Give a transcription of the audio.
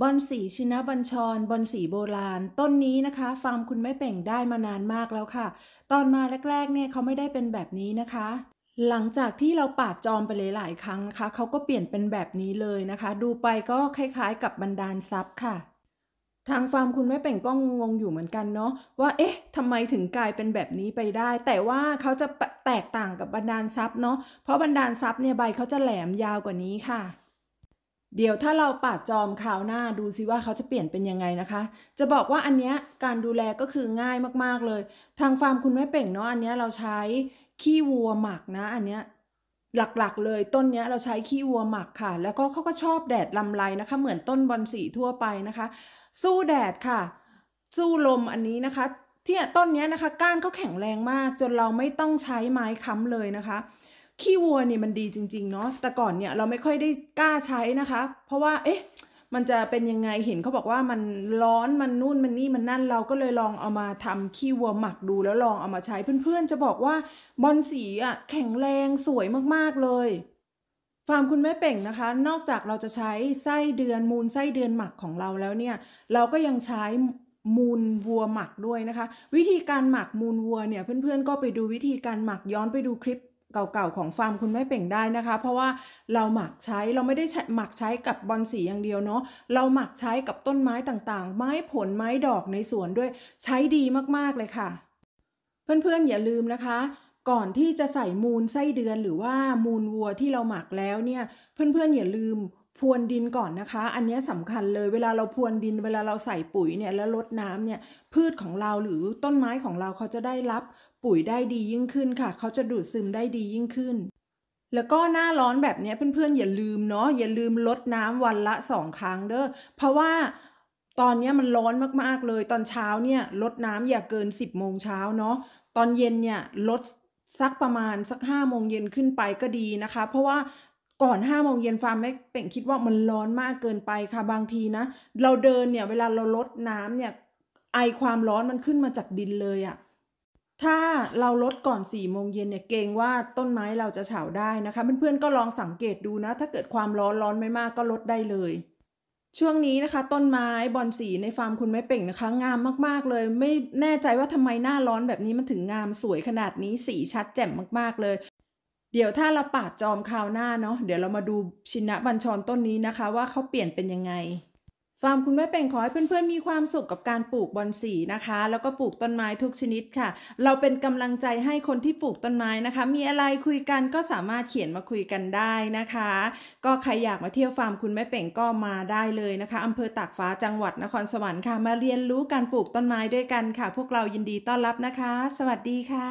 บอนสีชินะบัญชรบอนสีโบราณ ต้นนี้นะคะ ฟาร์มคุณแม่เป่งได้มานานมากแล้วค่ะ ตอนมาแรกๆเนี่ยเขาไม่ได้เป็นแบบนี้นะคะ หลังจากที่เราปาดจอมไปหลายๆ ครั้งนะคะเขาก็เปลี่ยนเป็นแบบนี้เลยนะคะ ดูไปก็คล้ายๆกับบันดาลซับค่ะทางฟาร์มคุณแม่เป่งก็งงอยู่เหมือนกันเนาะว่าเอ๊ะทำไมถึงกลายเป็นแบบนี้ไปได้ แต่ว่าเขาจะแตกต่างกับบันดาลซับเนาะเพราะบันดาลซับเนี่ยใบเขาจะแหลมยาวกว่านี้ค่ะเดี๋ยวถ้าเราปาดจอมคราวหน้าดูซิว่าเขาจะเปลี่ยนเป็นยังไงนะคะ จะบอกว่าอันเนี้ยการดูแลก็คือง่ายมากๆเลย ทางฟาร์มคุณแม่เป่งเนาะอันเนี้ยเราใช้ขี้วัวหมักนะ อันเนี้ยหลักๆเลยต้นเนี้ยเราใช้ขี้วัวหมักค่ะ แล้วก็เขาก็ชอบแดดลำไรนะคะ เหมือนต้นบอนสีทั่วไปนะคะ สู้แดดค่ะ สู้ลมอันนี้นะคะที่ต้นเนี้ยนะคะ ก้านเขาแข็งแรงมากจนเราไม่ต้องใช้ไม้ค้ำเลยนะคะขี้วัวนี่มันดีจริงๆเนาะ แต่ก่อนเนี่ยเราไม่ค่อยได้กล้าใช้นะคะ เพราะว่าเอ๊ะ มันจะเป็นยังไง เห็นเขาบอกว่ามันร้อน มันนุ่น มันนี่ มันนั่น เราก็เลยลองเอามาทำขี้วัวหมักดู แล้วลองเอามาใช้เพื่อนๆ จะบอกว่าบอลสีอ่ะแข็งแรงสวยมากๆเลย ฟาร์มคุณแม่เป่งนะคะ นอกจากเราจะใช้ไส้เดือนมูลไส้เดือนหมักของเราแล้วเนี่ย เราก็ยังใช้มูลวัวหมักด้วยนะคะ วิธีการหมักมูลวัวเนี่ยเพื่อนๆก็ไปดูวิธีการหมักย้อนไปดูคลิปเก่าๆ ของฟาร์มคุณไม่เป่งได้นะคะ เพราะว่าเราหมักใช้เราไม่ได้หมักใช้กับบอลสีอย่างเดียวเนาะเราหมักใช้กับต้นไม้ต่างๆ ไม้ผลไม้ดอกในสวนด้วย ใช้ดีมากๆเลยค่ะ เพื่อนๆอย่าลืมนะคะ ก่อนที่จะใส่มูลไส้เดือนหรือว่ามูลวัว ที่เราหมักแล้วเนี่ยเพื่อนๆอย่าลืมพรวนดินก่อนนะคะ อันนี้สำคัญเลย เวลาเราพรวนดินเวลาเราใส่ปุ๋ยเนี่ยแล้วลดน้ำเนี่ย พืชของเราหรือต้นไม้ของเราเขาจะได้รับปุ๋ยได้ดียิ่งขึ้นค่ะ เขาจะดูดซึมได้ดียิ่งขึ้น แล้วก็หน้าร้อนแบบนี้เพื่อนๆอย่าลืมเนาะ อย่าลืมลดน้ำวันละสองครั้งเด้อ เพราะว่าตอนนี้มันร้อนมากๆเลย ตอนเช้าเนี่ยลดน้ำอย่าเกิน 10โมงเช้าเนาะ ตอนเย็นเนี่ยลดสักประมาณสัก5โมงเย็นขึ้นไปก็ดีนะคะ เพราะว่าก่อนห้าโมงเย็นฟาร์มแม่เป่งคิดว่ามันร้อนมากเกินไปค่ะบางทีนะ เราเดินเนี่ยเวลาเราลดน้ำเนี่ยไอความร้อนมันขึ้นมาจากดินเลยอะ่ะถ้าเราลดก่อน4ี่โมงเย็นเนี่ยเกรงว่าต้นไม้เราจะเฉาได้นะคะเพื่อนๆก็ลองสังเกตดูนะ ถ้าเกิดความร้อนร้อนไม่มากก็ลดได้เลย ช่วงนี้นะคะต้นไม้บอนสีในฟาร์มคุณแม่เป่งนะคะ งามมากๆเลย ไม่แน่ใจว่าทำไมหน้าร้อนแบบนี้มันถึงงามสวยขนาดนี้สีชัดแจ่มมากๆเลยเดี๋ยวถ้าเราปาดจอมคราวหน้าเนาะเดี๋ยวเรามาดูชินะบัญชรต้นนี้นะคะว่าเขาเปลี่ยนเป็นยังไง ฟาร์มคุณแม่เป็นขอให้เพื่อนๆมีความสุขกับการปลูกบอนสีนะคะแล้วก็ปลูกต้นไม้ทุกชนิดค่ะ เราเป็นกำลังใจให้คนที่ปลูกต้นไม้นะคะ มีอะไรคุยกันก็สามารถเขียนมาคุยกันได้นะคะ ก็ใครอยากมาเที่ยวฟาร์มคุณแม่เป่งก็มาได้เลยนะคะ อำเภอตากฟ้าจังหวัดนครสวรรค์ค่ะมาเรียนรู้การปลูกต้นไม้ด้วยกันค่ะ พวกเรายินดีต้อนรับนะคะ สวัสดีค่ะ